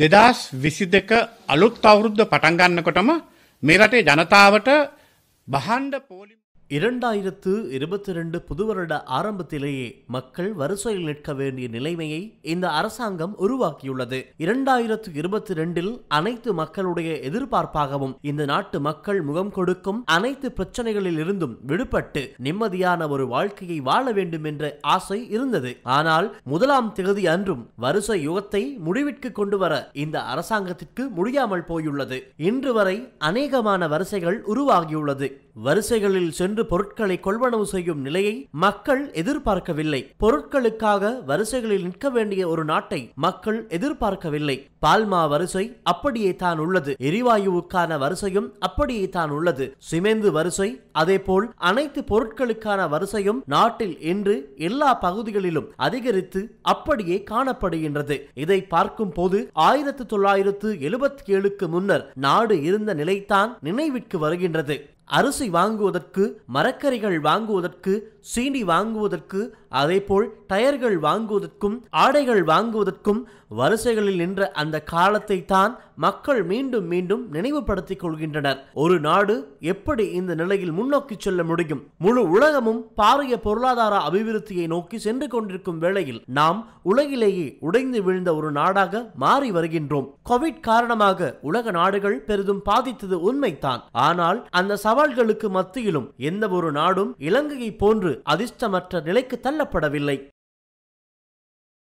දෙදස් විසි දෙක අලුත් අවුරුද්ධ පටන්ගන්නකොටම මේ රටේ ජනතාවට බහන්ඩ පෝලි இரண்டாயிரத்து இருபத்தி ரெண்டு புது வருட ஆரம்பத்திலேயே மக்கள் வரிசையில் நிற்க வேண்டிய நிலைமையை இந்த அரசாங்கம் உருவாக்கியுள்ளது இரண்டாயிரத்து இருபத்தி ரெண்டில் அனைத்து மக்களுடைய எதிர்பார்ப்பாகவும் இந்த நாட்டு மக்கள் முகம் கொடுக்கும் அனைத்து பிரச்சனைகளில் இருந்தும் விடுபட்டு நிம்மதியான ஒரு வாழ்க்கையை வாழ வேண்டும் என்ற ஆசை இருந்தது ஆனால் முதலாம் தேதி அன்றும் வரிசை யுகத்தை முடிவிற்கு கொண்டு வர இந்த அரசாங்கத்திற்கு முடியாமல் போயுள்ளது இன்று வரை அநேகமான வரிசைகள் உருவாகியுள்ளது வரிசைகளில் சென்று சென்று பொருட்களை கொள்வனவு செய்யும் நிலையை மக்கள் எதிர்பார்க்கவில்லை பொருட்களுக்காக வரிசைகளில் நிற்க வேண்டிய ஒரு நாட்டை மக்கள் எதிர்பார்க்கவில்லை பால்மா வரிசை அப்படியே தான் உள்ளது எரிவாயுவுக்கான வரிசையும் அப்படியே தான் உள்ளது சிமெந்து வரிசை போல் அனைத்து பொருட்களுக்கான வரிசையும் நாட்டில் இன்று எல்லா பகுதிகளிலும் அதிகரித்து அப்படியே காணப்படுகின்றது இதை பார்க்கும் போது ஆயிரத்தி தொள்ளாயிரத்து எழுபத்தி ஏழுக்கு முன்னர் நாடு இருந்த நிலைத்தான் நினைவிற்கு வருகின்றது அரிசி வாங்குவதற்கு மரக்கறிகள் வாங்குவதற்கு சீனி வாங்குவதற்கு அதேபோல் டயர்கள் வாங்குவதற்கும் ஆடைகள் வாங்குவதற்கும் வரிசைகளில் நின்ற அந்த காலத்தை தான் மக்கள் மீண்டும் மீண்டும் நினைவுபடுத்திக் கொள்கின்றனர் ஒரு நாடு எப்படி இந்த நிலையில் முன்னோக்கி செல்ல முடியும் முழு உலகமும் பாரிய பொருளாதார அபிவிருத்தியை நோக்கி சென்று கொண்டிருக்கும் வேளையில் நாம் உலகிலேயே உடைந்து விழுந்த ஒரு நாடாக மாறி வருகின்றோம் கோவிட் காரணமாக உலக நாடுகள் பெரிதும் பாதித்தது உண்மைத்தான் ஆனால் அந்த சவால்களுக்கு மத்தியிலும் எந்த ஒரு நாடும் இலங்கையை போன்று அதிர்ஷ்டமற்ற நிலைக்கு தள்ளப்படவில்லை